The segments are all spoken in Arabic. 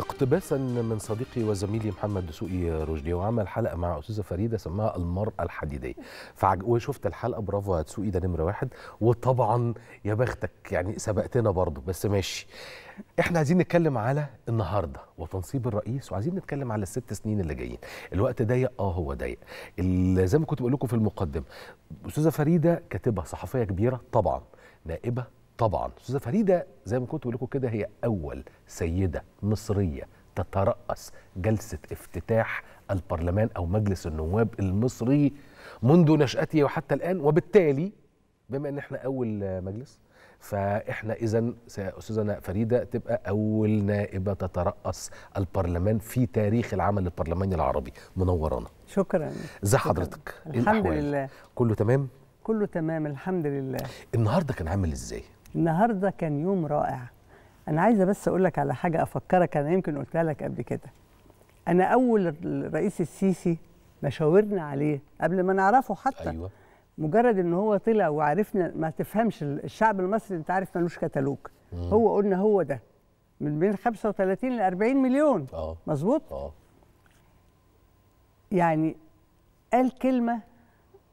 اقتباسا من صديقي وزميلي محمد دسوقي رشدي وعمل حلقه مع استاذه فريده سماها المراه الحديديه فعج... وشفت الحلقه برافو يا دسوقي ده نمره واحد وطبعا يا بختك يعني سبقتنا برضه بس ماشي احنا عايزين نتكلم على النهارده وتنصيب الرئيس وعايزين نتكلم على الست سنين اللي جايين الوقت ضيق اه هو ضيق زي ما كنت بقول لكم في المقدمه استاذه فريده كاتبه صحفيه كبيره طبعا نائبه طبعا استاذه فريده زي ما كنت بقول لكم كده هي اول سيده مصريه تترأس جلسه افتتاح البرلمان او مجلس النواب المصري منذ نشأته وحتى الان وبالتالي بما ان احنا اول مجلس فاحنا اذا استاذنا فريده تبقى اول نائبه تترأس البرلمان في تاريخ العمل البرلماني العربي منورانا شكرا ازي حضرتك إيه الحمد لله كله تمام كله تمام الحمد لله النهارده كان عامل ازاي النهارده كان يوم رائع انا عايزه بس اقول لك على حاجه افكرك انا يمكن قلتها لك قبل كده انا اول الرئيس السيسي مشاورنا عليه قبل ما نعرفه حتى أيوة. مجرد ان هو طلع وعرفنا ما تفهمش الشعب المصري انت عارف ملوش كتالوج هو قلنا هو ده من بين 35 ل 40 مليون اه مظبوط اه يعني قال كلمه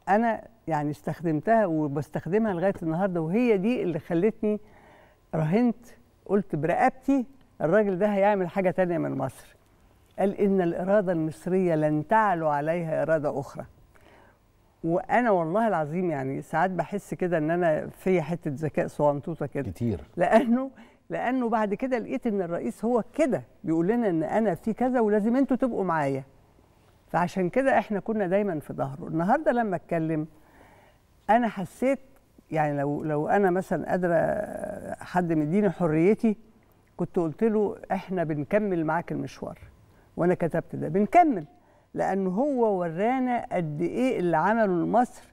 انا يعني استخدمتها وبستخدمها لغايه النهارده وهي دي اللي خلتني راهنت قلت برقبتي الراجل ده هيعمل حاجه تانية من مصر قال ان الاراده المصريه لن تعلو عليها اراده اخرى وانا والله العظيم يعني ساعات بحس كده ان انا في حته ذكاء صوانطوطه كده كتير لانه لانه بعد كده لقيت ان الرئيس هو كده بيقول لنا ان انا في كذا ولازم انتوا تبقوا معايا فعشان كده احنا كنا دايما في ظهره النهارده لما اتكلم انا حسيت يعني لو لو انا مثلا قادره حد مديني حريتي كنت قلت له احنا بنكمل معاك المشوار وانا كتبت ده بنكمل لان هو ورانا قد ايه اللي عمله لمصر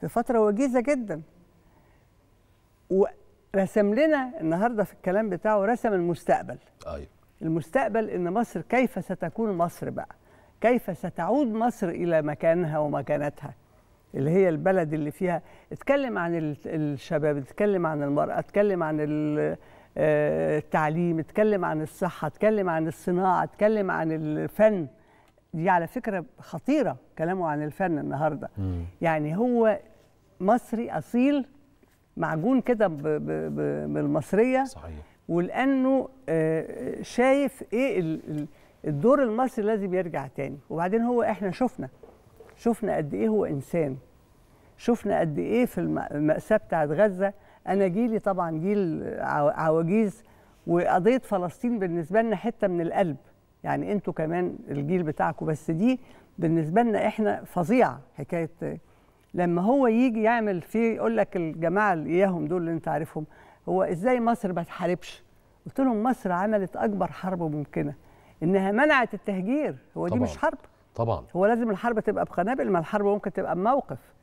في فتره وجيزه جدا ورسم لنا النهارده في الكلام بتاعه رسم المستقبل ايوه المستقبل ان مصر كيف ستكون مصر بقى كيف ستعود مصر الى مكانها ومكانتها اللي هي البلد اللي فيها اتكلم عن الشباب اتكلم عن المرأة اتكلم عن آه، التعليم اتكلم عن الصحة اتكلم عن الصناعة اتكلم عن الفن دي على فكرة خطيرة كلامه عن الفن النهاردة مم. يعني هو مصري أصيل معجون كده بالمصرية صحيح ولأنه آه، شايف إيه الدور المصري الذي بيرجع تاني وبعدين هو إحنا شفنا شفنا قد ايه هو انسان شفنا قد ايه في المأساة بتاعت غزة انا جيلي طبعا جيل عواجيز وقضية فلسطين بالنسبة لنا حتة من القلب يعني انتوا كمان الجيل بتاعكم بس دي بالنسبة لنا احنا فظيعة حكاية لما هو يجي يعمل في يقول لك الجماعة اللي اياهم دول اللي انت عارفهم هو ازاي مصر ما تحاربش قلت لهم مصر عملت اكبر حرب ممكنه انها منعت التهجير هو طبعا. دي مش حرب طبعا هو لازم الحرب تبقى بقنابل ما الحرب ممكن تبقى بموقف